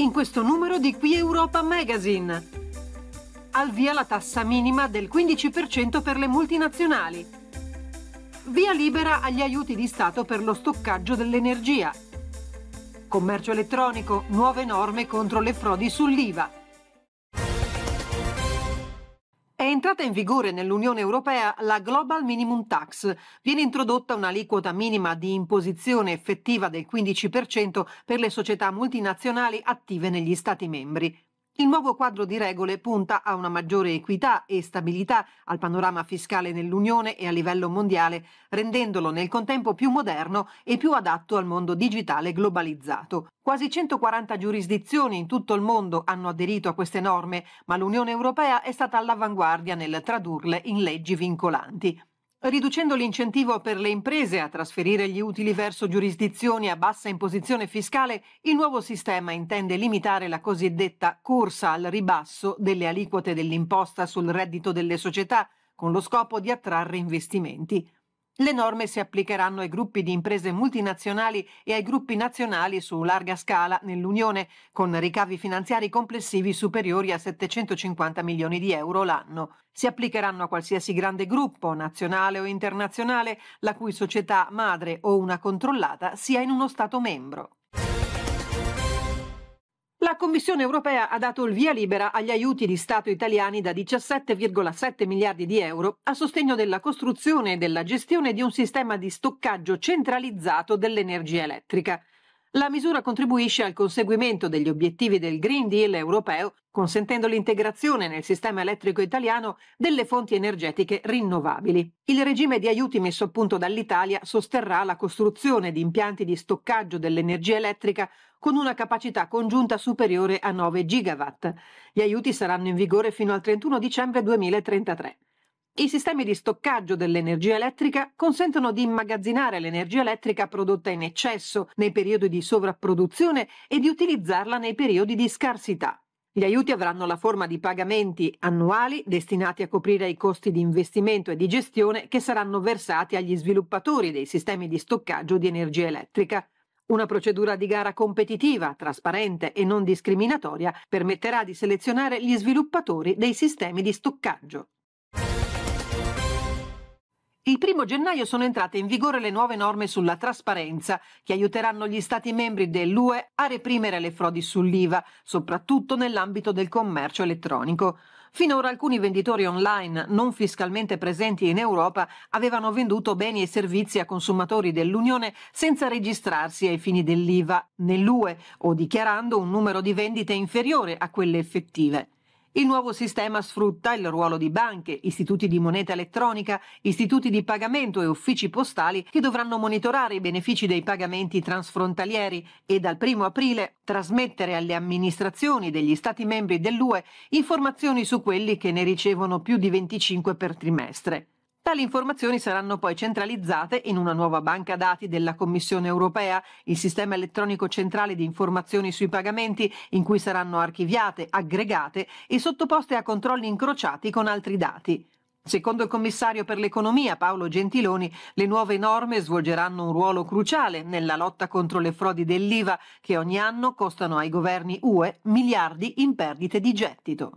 in questo numero di Qui Europa Magazine. Al via la tassa minima del 15% per le multinazionali. Via libera agli aiuti di Stato per lo stoccaggio dell'energia. Commercio elettronico, nuove norme contro le frodi sull'IVA. entrata in vigore nell'Unione Europea la Global Minimum Tax. Viene introdotta un'aliquota minima di imposizione effettiva del 15% per le società multinazionali attive negli Stati membri. Il nuovo quadro di regole punta a una maggiore equità e stabilità al panorama fiscale nell'Unione e a livello mondiale, rendendolo nel contempo più moderno e più adatto al mondo digitale globalizzato. Quasi 140 giurisdizioni in tutto il mondo hanno aderito a queste norme, ma l'Unione Europea è stata all'avanguardia nel tradurle in leggi vincolanti riducendo l'incentivo per le imprese a trasferire gli utili verso giurisdizioni a bassa imposizione fiscale, il nuovo sistema intende limitare la cosiddetta corsa al ribasso delle aliquote dell'imposta sul reddito delle società, con lo scopo di attrarre investimenti. Le norme si applicheranno ai gruppi di imprese multinazionali e ai gruppi nazionali su larga scala nell'Unione, con ricavi finanziari complessivi superiori a 750 milioni di euro l'anno. Si applicheranno a qualsiasi grande gruppo, nazionale o internazionale, la cui società madre o una controllata sia in uno Stato membro. La Commissione europea ha dato il via libera agli aiuti di Stato italiani da 17,7 miliardi di euro a sostegno della costruzione e della gestione di un sistema di stoccaggio centralizzato dell'energia elettrica. La misura contribuisce al conseguimento degli obiettivi del Green Deal europeo, consentendo l'integrazione nel sistema elettrico italiano delle fonti energetiche rinnovabili. Il regime di aiuti messo a punto dall'Italia sosterrà la costruzione di impianti di stoccaggio dell'energia elettrica con una capacità congiunta superiore a 9 gigawatt. Gli aiuti saranno in vigore fino al 31 dicembre 2033. I sistemi di stoccaggio dell'energia elettrica consentono di immagazzinare l'energia elettrica prodotta in eccesso nei periodi di sovrapproduzione e di utilizzarla nei periodi di scarsità. Gli aiuti avranno la forma di pagamenti annuali destinati a coprire i costi di investimento e di gestione che saranno versati agli sviluppatori dei sistemi di stoccaggio di energia elettrica. Una procedura di gara competitiva, trasparente e non discriminatoria permetterà di selezionare gli sviluppatori dei sistemi di stoccaggio primo gennaio sono entrate in vigore le nuove norme sulla trasparenza che aiuteranno gli Stati membri dell'UE a reprimere le frodi sull'IVA, soprattutto nell'ambito del commercio elettronico. Finora alcuni venditori online non fiscalmente presenti in Europa avevano venduto beni e servizi a consumatori dell'Unione senza registrarsi ai fini dell'IVA nell'UE o dichiarando un numero di vendite inferiore a quelle effettive. Il nuovo sistema sfrutta il ruolo di banche, istituti di moneta elettronica, istituti di pagamento e uffici postali che dovranno monitorare i benefici dei pagamenti transfrontalieri e dal 1 aprile trasmettere alle amministrazioni degli Stati membri dell'UE informazioni su quelli che ne ricevono più di 25 per trimestre. Tali informazioni saranno poi centralizzate in una nuova banca dati della Commissione europea, il sistema elettronico centrale di informazioni sui pagamenti, in cui saranno archiviate, aggregate e sottoposte a controlli incrociati con altri dati. Secondo il commissario per l'economia Paolo Gentiloni, le nuove norme svolgeranno un ruolo cruciale nella lotta contro le frodi dell'IVA che ogni anno costano ai governi UE miliardi in perdite di gettito.